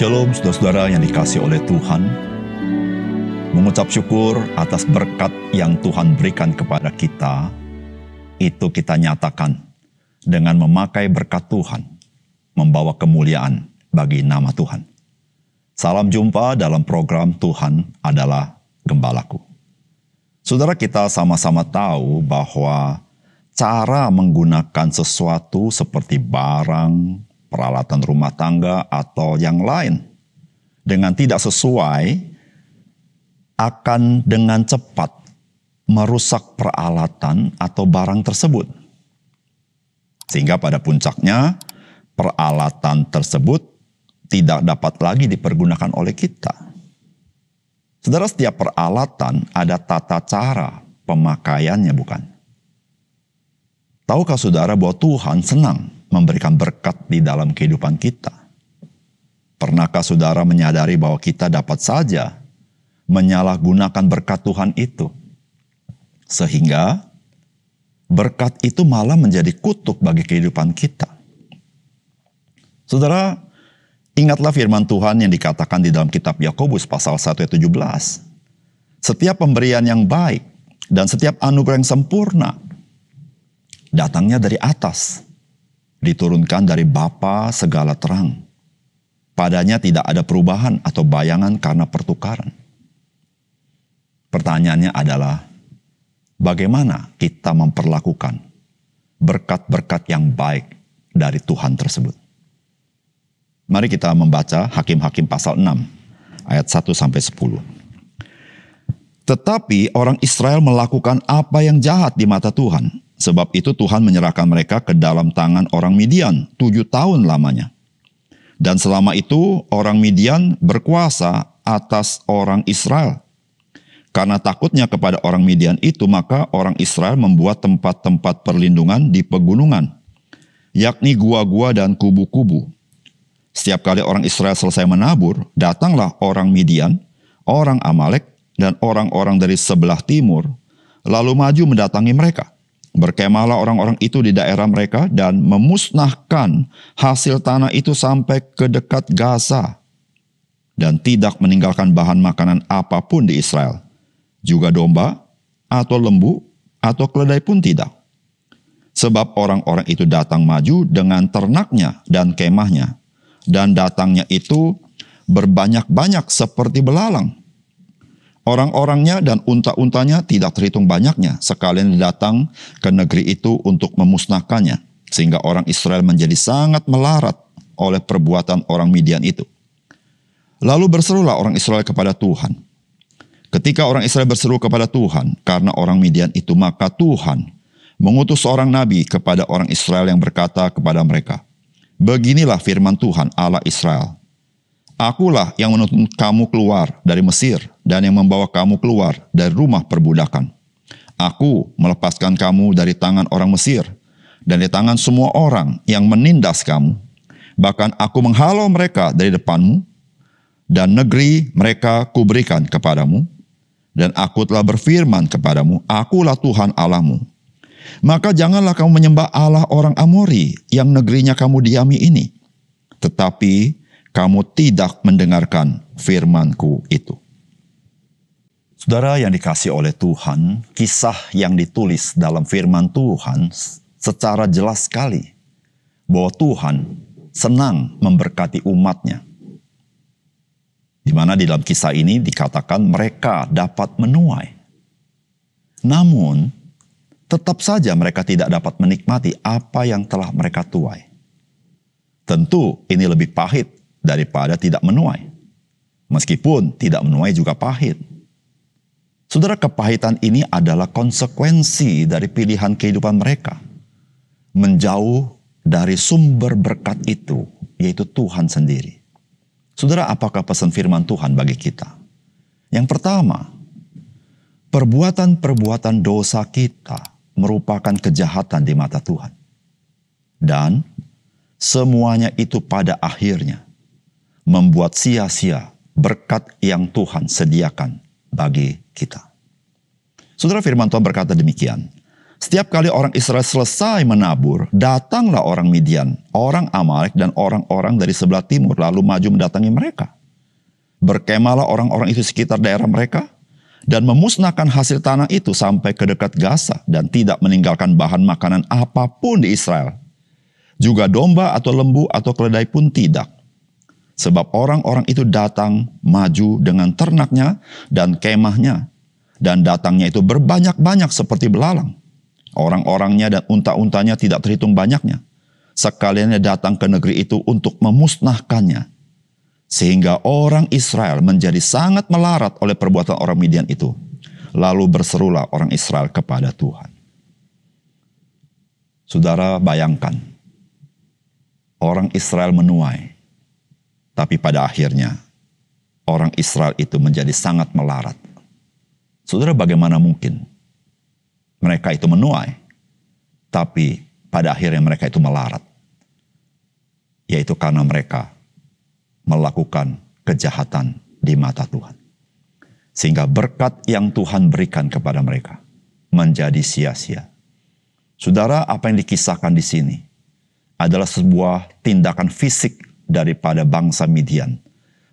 Shalom saudara-saudara yang dikasih oleh Tuhan. Mengucap syukur atas berkat yang Tuhan berikan kepada kita, itu kita nyatakan dengan memakai berkat Tuhan, membawa kemuliaan bagi nama Tuhan. Salam jumpa dalam program Tuhan adalah Gembalaku. Saudara kita sama-sama tahu bahwa cara menggunakan sesuatu seperti barang, peralatan rumah tangga, atau yang lain, dengan tidak sesuai, akan dengan cepat merusak peralatan atau barang tersebut. Sehingga pada puncaknya, peralatan tersebut tidak dapat lagi dipergunakan oleh kita. Saudara, setiap peralatan ada tata cara pemakaiannya, bukan? Tahukah saudara bahwa Tuhan senang memberikan berkat di dalam kehidupan kita. Pernahkah saudara menyadari bahwa kita dapat saja menyalahgunakan berkat Tuhan itu? Sehingga berkat itu malah menjadi kutuk bagi kehidupan kita. Saudara, ingatlah firman Tuhan yang dikatakan di dalam kitab Yakobus pasal 1 ayat 17. Setiap pemberian yang baik dan setiap anugerah yang sempurna datangnya dari atas diturunkan dari Bapa segala terang. Padanya tidak ada perubahan atau bayangan karena pertukaran. Pertanyaannya adalah, bagaimana kita memperlakukan berkat-berkat yang baik dari Tuhan tersebut? Mari kita membaca Hakim-Hakim pasal 6 ayat 1 sampai 10. Tetapi orang Israel melakukan apa yang jahat di mata Tuhan. Sebab itu Tuhan menyerahkan mereka ke dalam tangan orang Midian tujuh tahun lamanya. Dan selama itu orang Midian berkuasa atas orang Israel. Karena takutnya kepada orang Midian itu, maka orang Israel membuat tempat-tempat perlindungan di pegunungan, yakni gua-gua dan kubu-kubu. Setiap kali orang Israel selesai menabur, datanglah orang Midian, orang Amalek, dan orang-orang dari sebelah timur, lalu maju mendatangi mereka. Berkemahlah orang-orang itu di daerah mereka dan memusnahkan hasil tanah itu sampai ke dekat Gaza dan tidak meninggalkan bahan makanan apapun di Israel. Juga domba atau lembu atau keledai pun tidak. Sebab orang-orang itu datang maju dengan ternaknya dan kemahnya. Dan datangnya itu berbanyak-banyak seperti belalang Orang-orangnya dan unta-untanya tidak terhitung banyaknya, sekalian datang ke negeri itu untuk memusnahkannya. Sehingga orang Israel menjadi sangat melarat oleh perbuatan orang Midian itu. Lalu berserulah orang Israel kepada Tuhan. Ketika orang Israel berseru kepada Tuhan karena orang Midian itu, maka Tuhan mengutus seorang nabi kepada orang Israel yang berkata kepada mereka, Beginilah firman Tuhan Allah Israel. Akulah yang menuntun kamu keluar dari Mesir dan yang membawa kamu keluar dari rumah perbudakan. Aku melepaskan kamu dari tangan orang Mesir dan dari tangan semua orang yang menindas kamu. Bahkan aku menghalau mereka dari depanmu dan negeri mereka kuberikan kepadamu. Dan aku telah berfirman kepadamu, akulah Tuhan Allahmu. Maka janganlah kamu menyembah Allah orang Amori yang negerinya kamu diami ini. Tetapi kamu tidak mendengarkan firmanku itu. Saudara yang dikasih oleh Tuhan, kisah yang ditulis dalam firman Tuhan secara jelas sekali bahwa Tuhan senang memberkati umatnya. Di mana di dalam kisah ini dikatakan mereka dapat menuai. Namun, tetap saja mereka tidak dapat menikmati apa yang telah mereka tuai. Tentu ini lebih pahit daripada tidak menuai. Meskipun tidak menuai juga pahit. Saudara, kepahitan ini adalah konsekuensi dari pilihan kehidupan mereka. Menjauh dari sumber berkat itu, yaitu Tuhan sendiri. Saudara, apakah pesan firman Tuhan bagi kita? Yang pertama, perbuatan-perbuatan dosa kita merupakan kejahatan di mata Tuhan. Dan semuanya itu pada akhirnya membuat sia-sia berkat yang Tuhan sediakan bagi kita. Saudara firman Tuhan berkata demikian. Setiap kali orang Israel selesai menabur, datanglah orang Midian, orang Amalek dan orang-orang dari sebelah timur lalu maju mendatangi mereka. Berkemalah orang-orang itu sekitar daerah mereka dan memusnahkan hasil tanah itu sampai ke dekat Gaza dan tidak meninggalkan bahan makanan apapun di Israel. Juga domba atau lembu atau keledai pun tidak Sebab orang-orang itu datang maju dengan ternaknya dan kemahnya. Dan datangnya itu berbanyak-banyak seperti belalang. Orang-orangnya dan unta-untanya tidak terhitung banyaknya. Sekaliannya datang ke negeri itu untuk memusnahkannya. Sehingga orang Israel menjadi sangat melarat oleh perbuatan orang Midian itu. Lalu berserulah orang Israel kepada Tuhan. Saudara bayangkan. Orang Israel menuai tapi pada akhirnya orang Israel itu menjadi sangat melarat. Saudara bagaimana mungkin mereka itu menuai tapi pada akhirnya mereka itu melarat. Yaitu karena mereka melakukan kejahatan di mata Tuhan. Sehingga berkat yang Tuhan berikan kepada mereka menjadi sia-sia. Saudara, apa yang dikisahkan di sini adalah sebuah tindakan fisik daripada bangsa Midian,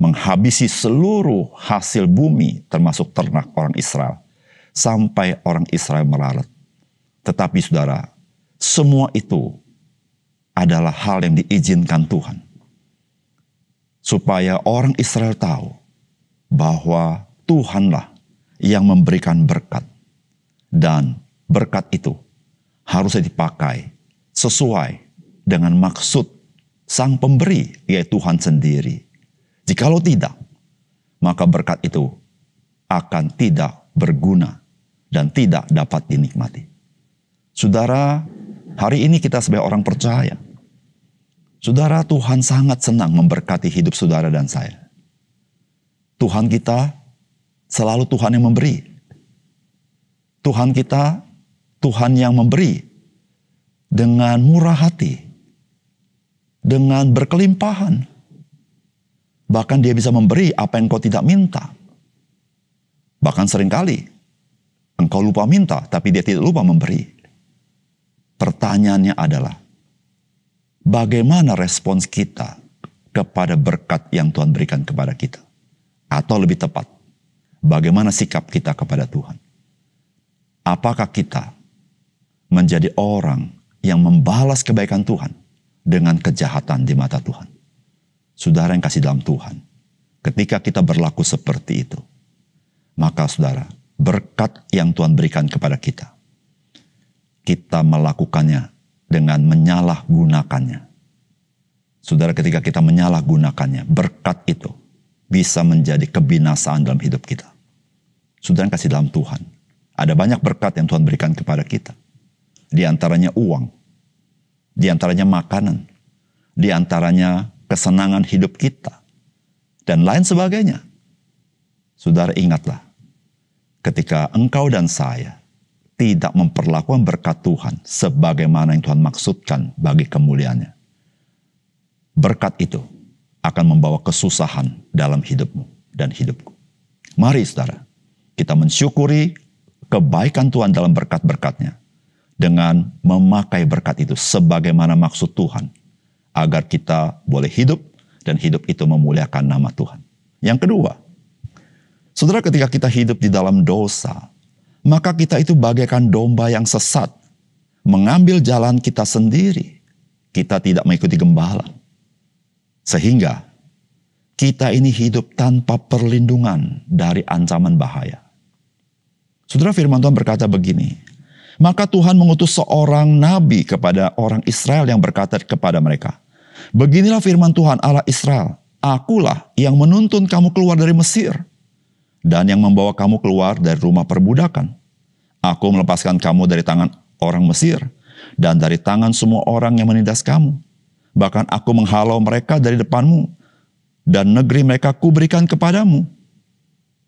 menghabisi seluruh hasil bumi termasuk ternak orang Israel, sampai orang Israel melarat. Tetapi saudara, semua itu adalah hal yang diizinkan Tuhan. Supaya orang Israel tahu bahwa Tuhanlah yang memberikan berkat. Dan berkat itu harusnya dipakai sesuai dengan maksud sang pemberi, yaitu Tuhan sendiri. Jikalau tidak, maka berkat itu akan tidak berguna dan tidak dapat dinikmati. Saudara, hari ini kita sebagai orang percaya, saudara Tuhan sangat senang memberkati hidup saudara dan saya. Tuhan kita selalu Tuhan yang memberi. Tuhan kita Tuhan yang memberi dengan murah hati dengan berkelimpahan. Bahkan dia bisa memberi apa yang kau tidak minta. Bahkan seringkali engkau lupa minta, tapi dia tidak lupa memberi. Pertanyaannya adalah, bagaimana respons kita kepada berkat yang Tuhan berikan kepada kita? Atau lebih tepat, bagaimana sikap kita kepada Tuhan? Apakah kita menjadi orang yang membalas kebaikan Tuhan dengan kejahatan di mata Tuhan. Saudara yang kasih dalam Tuhan, ketika kita berlaku seperti itu, maka saudara, berkat yang Tuhan berikan kepada kita, kita melakukannya dengan menyalahgunakannya. Saudara, ketika kita menyalahgunakannya, berkat itu bisa menjadi kebinasaan dalam hidup kita. Saudara yang kasih dalam Tuhan, ada banyak berkat yang Tuhan berikan kepada kita. Di antaranya uang, di antaranya makanan, di antaranya kesenangan hidup kita, dan lain sebagainya. Saudara ingatlah, ketika engkau dan saya tidak memperlakukan berkat Tuhan sebagaimana yang Tuhan maksudkan bagi kemuliaannya. Berkat itu akan membawa kesusahan dalam hidupmu dan hidupku. Mari saudara, kita mensyukuri kebaikan Tuhan dalam berkat-berkatnya dengan memakai berkat itu sebagaimana maksud Tuhan agar kita boleh hidup dan hidup itu memuliakan nama Tuhan. Yang kedua, Saudara ketika kita hidup di dalam dosa, maka kita itu bagaikan domba yang sesat, mengambil jalan kita sendiri. Kita tidak mengikuti gembala. Sehingga kita ini hidup tanpa perlindungan dari ancaman bahaya. Saudara firman Tuhan berkata begini, maka Tuhan mengutus seorang nabi kepada orang Israel yang berkata kepada mereka, Beginilah firman Tuhan Allah Israel, Akulah yang menuntun kamu keluar dari Mesir dan yang membawa kamu keluar dari rumah perbudakan. Aku melepaskan kamu dari tangan orang Mesir dan dari tangan semua orang yang menindas kamu. Bahkan aku menghalau mereka dari depanmu dan negeri mereka kuberikan kepadamu.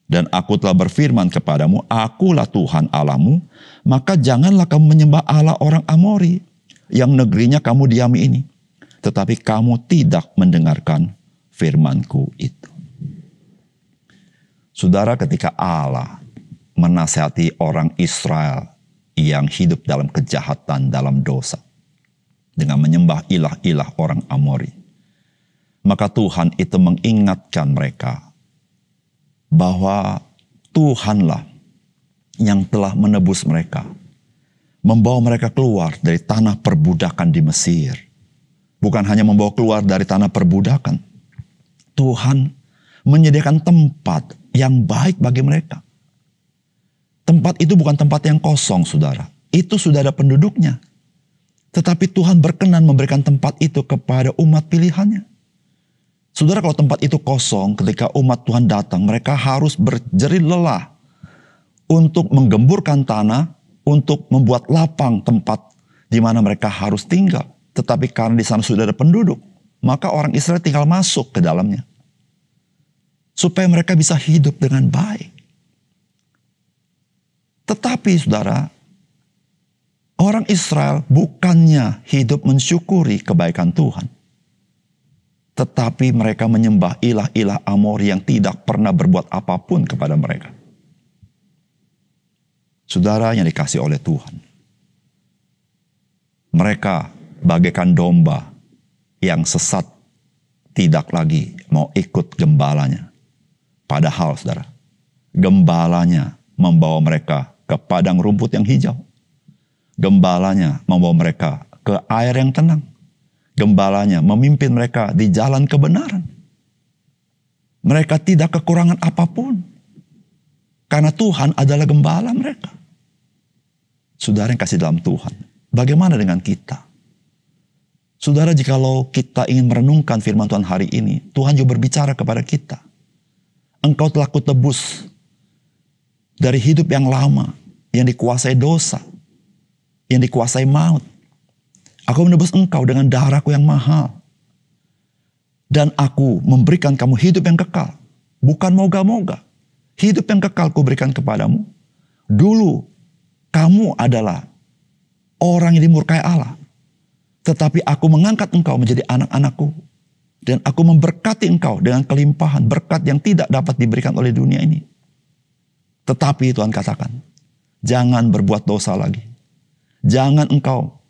Dan aku telah berfirman kepadamu, akulah Tuhan Allahmu, maka janganlah kamu menyembah Allah orang Amori yang negerinya kamu diami ini. Tetapi kamu tidak mendengarkan firmanku itu. Saudara ketika Allah menasihati orang Israel yang hidup dalam kejahatan, dalam dosa. Dengan menyembah ilah-ilah orang Amori. Maka Tuhan itu mengingatkan mereka bahwa Tuhanlah yang telah menebus mereka, membawa mereka keluar dari tanah perbudakan di Mesir. Bukan hanya membawa keluar dari tanah perbudakan, Tuhan menyediakan tempat yang baik bagi mereka. Tempat itu bukan tempat yang kosong, saudara. Itu sudah ada penduduknya, tetapi Tuhan berkenan memberikan tempat itu kepada umat pilihannya. Saudara kalau tempat itu kosong ketika umat Tuhan datang, mereka harus berjerit lelah untuk menggemburkan tanah, untuk membuat lapang tempat di mana mereka harus tinggal. Tetapi karena di sana sudah ada penduduk, maka orang Israel tinggal masuk ke dalamnya. Supaya mereka bisa hidup dengan baik. Tetapi saudara, orang Israel bukannya hidup mensyukuri kebaikan Tuhan tetapi mereka menyembah ilah-ilah Amor yang tidak pernah berbuat apapun kepada mereka. Saudara yang dikasih oleh Tuhan. Mereka bagaikan domba yang sesat tidak lagi mau ikut gembalanya. Padahal saudara, gembalanya membawa mereka ke padang rumput yang hijau. Gembalanya membawa mereka ke air yang tenang. Gembalanya memimpin mereka di jalan kebenaran. Mereka tidak kekurangan apapun. Karena Tuhan adalah gembala mereka. Saudara yang kasih dalam Tuhan. Bagaimana dengan kita? Saudara, jikalau kita ingin merenungkan firman Tuhan hari ini, Tuhan juga berbicara kepada kita. Engkau telah kutebus dari hidup yang lama, yang dikuasai dosa, yang dikuasai maut. Aku menebus engkau dengan darahku yang mahal. Dan aku memberikan kamu hidup yang kekal. Bukan moga-moga. Hidup yang kekal ku berikan kepadamu. Dulu kamu adalah orang yang dimurkai Allah. Tetapi aku mengangkat engkau menjadi anak-anakku. Dan aku memberkati engkau dengan kelimpahan berkat yang tidak dapat diberikan oleh dunia ini. Tetapi Tuhan katakan, jangan berbuat dosa lagi. Jangan engkau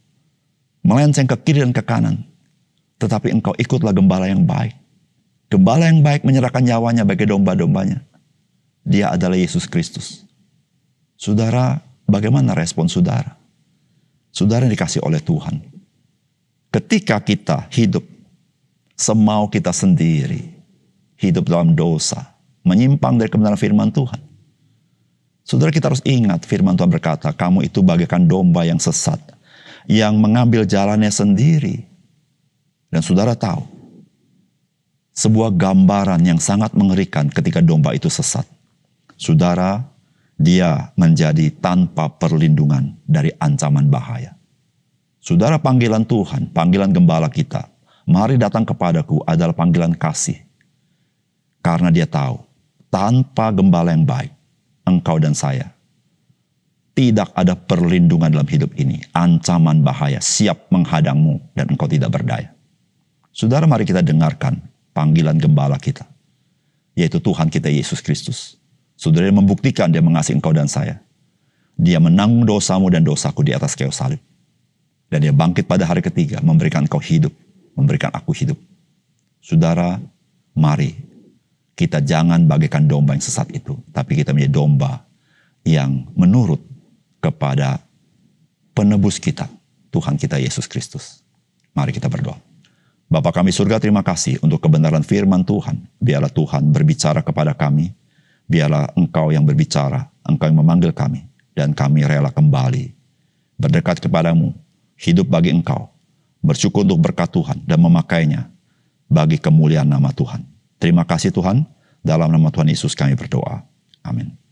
melenceng ke kiri dan ke kanan. Tetapi engkau ikutlah gembala yang baik. Gembala yang baik menyerahkan nyawanya bagi domba-dombanya. Dia adalah Yesus Kristus. Saudara, bagaimana respon saudara? Saudara dikasih oleh Tuhan. Ketika kita hidup semau kita sendiri, hidup dalam dosa, menyimpang dari kebenaran firman Tuhan. Saudara kita harus ingat firman Tuhan berkata, kamu itu bagaikan domba yang sesat yang mengambil jalannya sendiri. Dan saudara tahu, sebuah gambaran yang sangat mengerikan ketika domba itu sesat. Saudara, dia menjadi tanpa perlindungan dari ancaman bahaya. Saudara, panggilan Tuhan, panggilan gembala kita, mari datang kepadaku adalah panggilan kasih. Karena dia tahu, tanpa gembala yang baik, engkau dan saya tidak ada perlindungan dalam hidup ini. Ancaman bahaya siap menghadangmu dan engkau tidak berdaya. Saudara mari kita dengarkan panggilan gembala kita. Yaitu Tuhan kita Yesus Kristus. Saudara yang membuktikan dia mengasihi engkau dan saya. Dia menanggung dosamu dan dosaku di atas kayu salib. Dan dia bangkit pada hari ketiga memberikan engkau hidup. Memberikan aku hidup. Saudara, mari kita jangan bagaikan domba yang sesat itu. Tapi kita menjadi domba yang menurut kepada penebus kita, Tuhan kita Yesus Kristus. Mari kita berdoa. Bapa kami surga, terima kasih untuk kebenaran firman Tuhan. Biarlah Tuhan berbicara kepada kami. Biarlah Engkau yang berbicara, Engkau yang memanggil kami. Dan kami rela kembali berdekat kepadamu, hidup bagi Engkau, bersyukur untuk berkat Tuhan dan memakainya bagi kemuliaan nama Tuhan. Terima kasih Tuhan, dalam nama Tuhan Yesus kami berdoa. Amin.